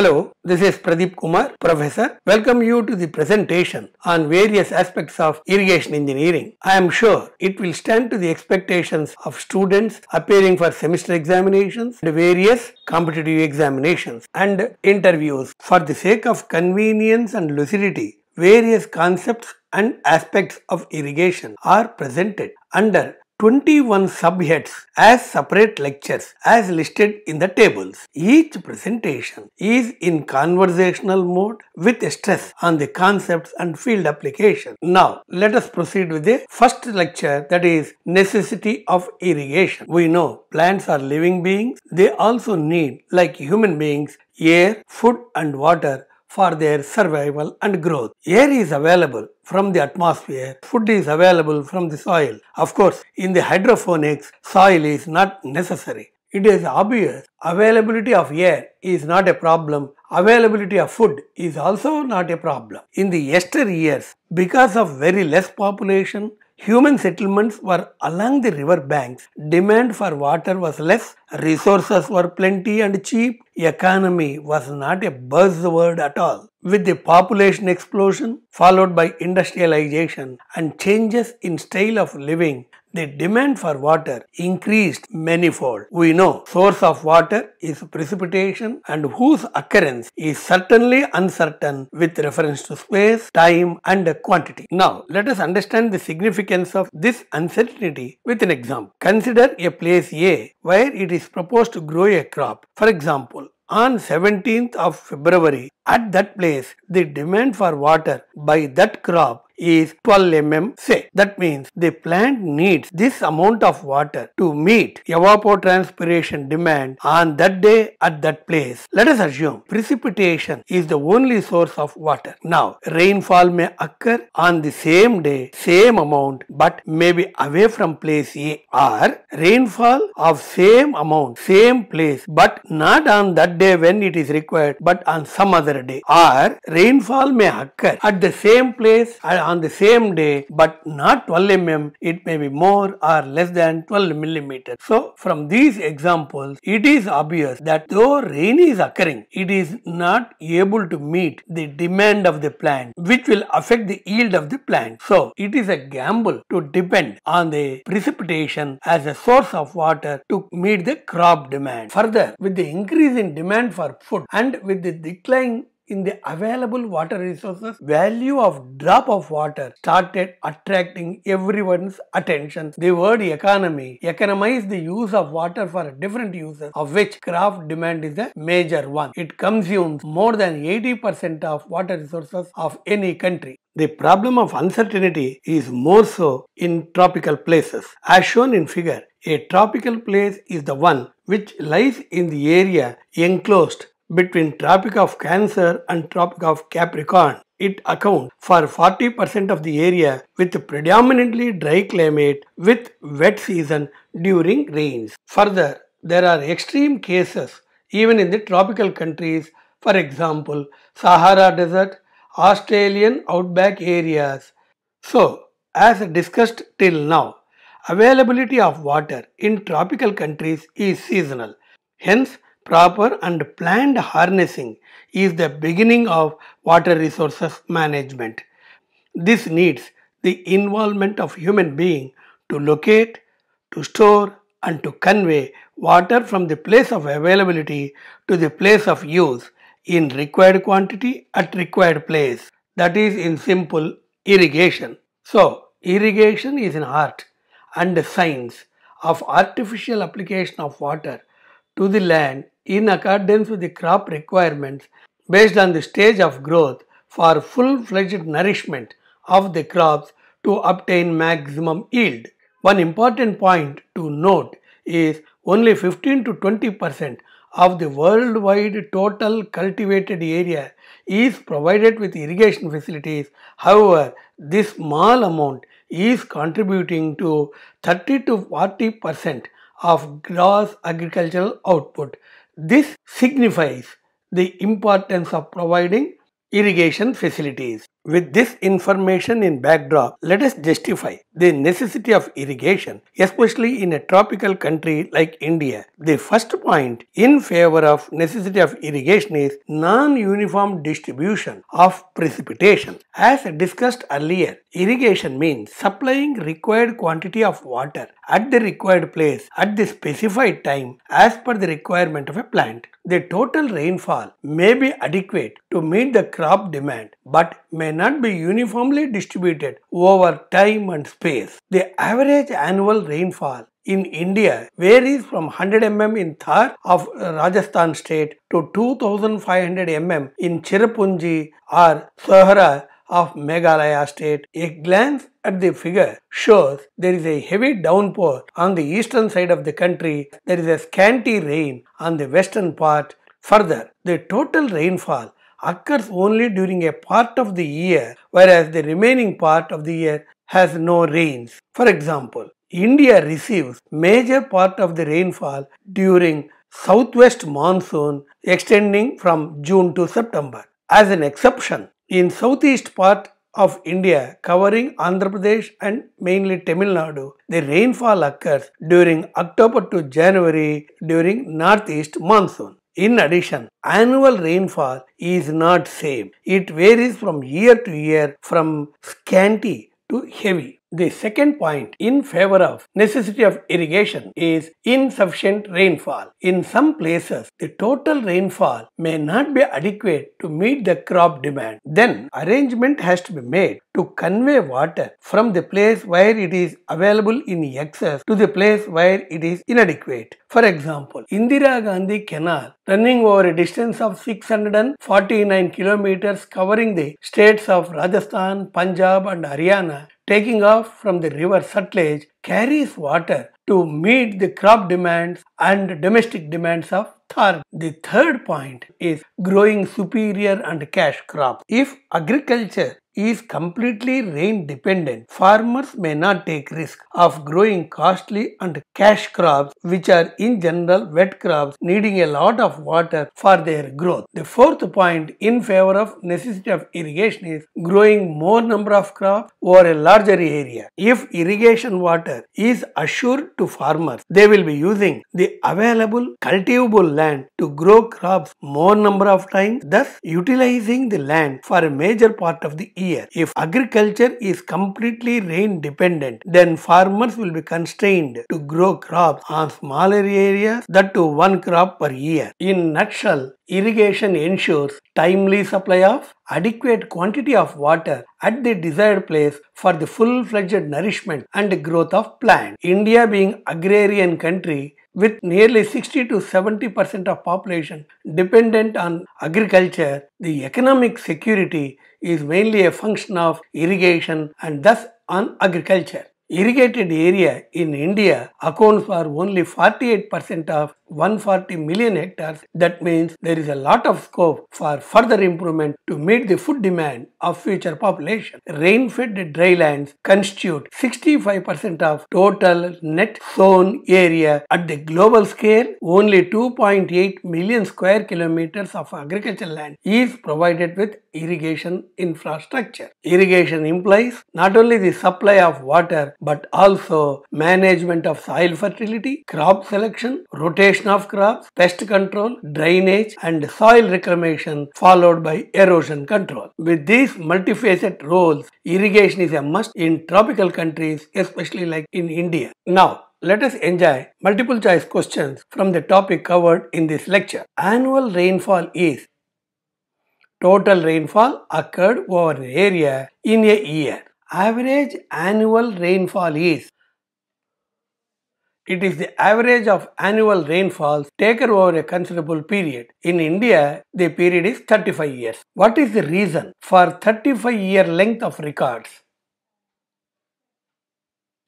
Hello, this is Pradeep Kumar, Professor. Welcome you to the presentation on various aspects of irrigation engineering. I am sure it will stand to the expectations of students appearing for semester examinations and various competitive examinations and interviews. For the sake of convenience and lucidity, various concepts and aspects of irrigation are presented under 21 subheads as separate lectures as listed in the tables. Each presentation is in conversational mode with stress on the concepts and field application. Now, let us proceed with the first lecture that is necessity of irrigation. We know plants are living beings. They also need, like human beings, air, food and water for their survival and growth. Air is available from the atmosphere, food is available from the soil. Of course, in the hydroponics, soil is not necessary. It is obvious availability of air is not a problem, availability of food is also not a problem. In the yester years, because of very less population, Human settlements were along the river banks. Demand for water was less, resources were plenty and cheap. Economy was not a buzzword at all. With the population explosion, followed by industrialization and changes in style of living, the demand for water increased manifold. We know source of water is precipitation and whose occurrence is certainly uncertain with reference to space, time and quantity. Now let us understand the significance of this uncertainty with an example. Consider a place A where it is proposed to grow a crop. For example, on 17th of February at that place, the demand for water by that crop is 12 mm say. That means the plant needs this amount of water to meet evapotranspiration demand on that day at that place. Let us assume precipitation is the only source of water. Now rainfall may occur on the same day, same amount but may be away from place A or rainfall of same amount, same place but not on that day when it is required but on some other a day or rainfall may occur at the same place uh, on the same day but not 12 mm it may be more or less than 12 mm. So from these examples it is obvious that though rain is occurring it is not able to meet the demand of the plant which will affect the yield of the plant. So it is a gamble to depend on the precipitation as a source of water to meet the crop demand. Further with the increase in demand for food and with the decline in the available water resources, value of drop of water started attracting everyone's attention. The word economy economize the use of water for different uses, of which craft demand is a major one. It consumes more than 80% of water resources of any country. The problem of uncertainty is more so in tropical places. As shown in figure, a tropical place is the one which lies in the area enclosed between Tropic of Cancer and Tropic of Capricorn. It accounts for 40% of the area with predominantly dry climate with wet season during rains. Further, there are extreme cases even in the tropical countries, for example, Sahara Desert, Australian outback areas. So, as discussed till now, availability of water in tropical countries is seasonal. Hence, proper and planned harnessing is the beginning of water resources management. This needs the involvement of human being to locate, to store and to convey water from the place of availability to the place of use in required quantity at required place. That is in simple irrigation. So irrigation is an art and a science of artificial application of water to the land in accordance with the crop requirements based on the stage of growth for full-fledged nourishment of the crops to obtain maximum yield. One important point to note is only 15 to 20 percent of the worldwide total cultivated area is provided with irrigation facilities. However, this small amount is contributing to 30 to 40 percent of gross agricultural output. This signifies the importance of providing irrigation facilities. With this information in backdrop, let us justify the necessity of irrigation, especially in a tropical country like India. The first point in favor of necessity of irrigation is non-uniform distribution of precipitation. As discussed earlier, irrigation means supplying required quantity of water at the required place at the specified time as per the requirement of a plant. The total rainfall may be adequate to meet the crop demand but may may not be uniformly distributed over time and space. The average annual rainfall in India varies from 100 mm in Thar of Rajasthan state to 2500 mm in Chirapunji or Sahara of Meghalaya state. A glance at the figure shows there is a heavy downpour on the eastern side of the country. There is a scanty rain on the western part. Further, the total rainfall occurs only during a part of the year, whereas the remaining part of the year has no rains. For example, India receives major part of the rainfall during southwest monsoon extending from June to September. As an exception, in southeast part of India covering Andhra Pradesh and mainly Tamil Nadu, the rainfall occurs during October to January during northeast monsoon. In addition, annual rainfall is not same. It varies from year to year from scanty to heavy. The second point in favor of necessity of irrigation is insufficient rainfall. In some places, the total rainfall may not be adequate to meet the crop demand. Then arrangement has to be made to convey water from the place where it is available in excess to the place where it is inadequate. For example, Indira Gandhi Canal running over a distance of 649 kilometers covering the states of Rajasthan, Punjab and Haryana taking off from the river Sutlej carries water to meet the crop demands and domestic demands of Third, the third point is growing superior and cash crops. If agriculture is completely rain dependent, farmers may not take risk of growing costly and cash crops which are in general wet crops needing a lot of water for their growth. The fourth point in favor of necessity of irrigation is growing more number of crops over a larger area. If irrigation water is assured to farmers, they will be using the available cultivable land to grow crops more number of times, thus utilizing the land for a major part of the year. If agriculture is completely rain dependent, then farmers will be constrained to grow crops on smaller areas that to one crop per year. In nutshell, Irrigation ensures timely supply of adequate quantity of water at the desired place for the full-fledged nourishment and growth of plant. India being agrarian country with nearly 60 to 70% of population dependent on agriculture, the economic security is mainly a function of irrigation and thus on agriculture. Irrigated area in India accounts for only 48% of 140 million hectares. That means there is a lot of scope for further improvement to meet the food demand of future population. Rain-fed drylands constitute 65% of total net sown area at the global scale. Only 2.8 million square kilometers of agricultural land is provided with irrigation infrastructure. Irrigation implies not only the supply of water but also management of soil fertility, crop selection, rotation Irrigation of crops, pest control, drainage and soil reclamation followed by erosion control. With these multifaceted roles, irrigation is a must in tropical countries especially like in India. Now, let us enjoy multiple choice questions from the topic covered in this lecture. Annual rainfall is total rainfall occurred over an area in a year. Average annual rainfall is it is the average of annual rainfalls taken over a considerable period. In India, the period is 35 years. What is the reason for 35 year length of records?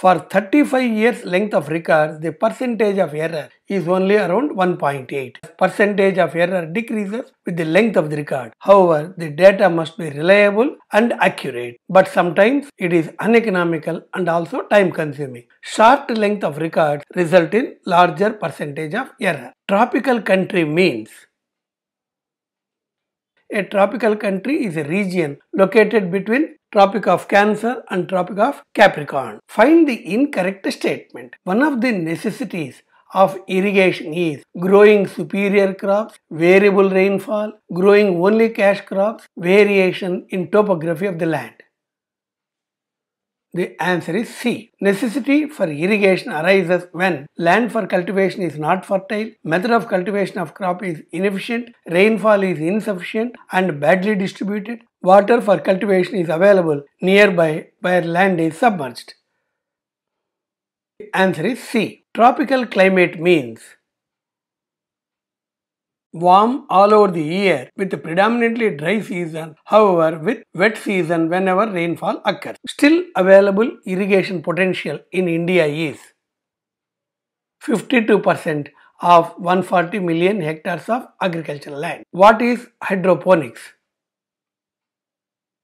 For 35 years length of records, the percentage of error is only around 1.8. Percentage of error decreases with the length of the record. However, the data must be reliable and accurate, but sometimes it is uneconomical and also time consuming. Short length of records result in larger percentage of error. Tropical country means a tropical country is a region located between Tropic of Cancer and Tropic of Capricorn. Find the incorrect statement. One of the necessities of irrigation is growing superior crops, variable rainfall, growing only cash crops, variation in topography of the land. The answer is C. Necessity for irrigation arises when land for cultivation is not fertile, method of cultivation of crop is inefficient, rainfall is insufficient and badly distributed, water for cultivation is available nearby where land is submerged. The answer is C. Tropical climate means warm all over the year with predominantly dry season, however with wet season whenever rainfall occurs. Still available irrigation potential in India is 52% of 140 million hectares of agricultural land. What is hydroponics?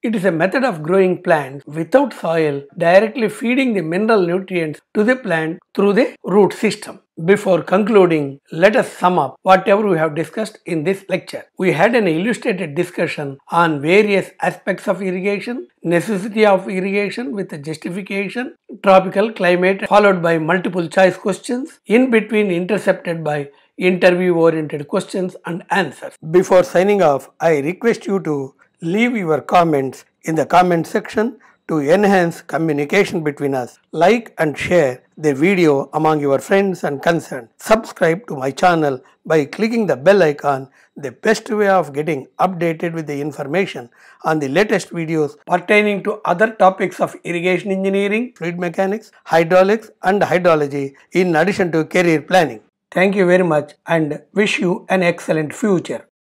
It is a method of growing plants without soil, directly feeding the mineral nutrients to the plant through the root system. Before concluding, let us sum up whatever we have discussed in this lecture. We had an illustrated discussion on various aspects of irrigation, necessity of irrigation with a justification, tropical climate followed by multiple choice questions, in between intercepted by interview oriented questions and answers. Before signing off, I request you to Leave your comments in the comment section to enhance communication between us. Like and share the video among your friends and concerned. Subscribe to my channel by clicking the bell icon, the best way of getting updated with the information on the latest videos pertaining to other topics of irrigation engineering, fluid mechanics, hydraulics and hydrology in addition to career planning. Thank you very much and wish you an excellent future.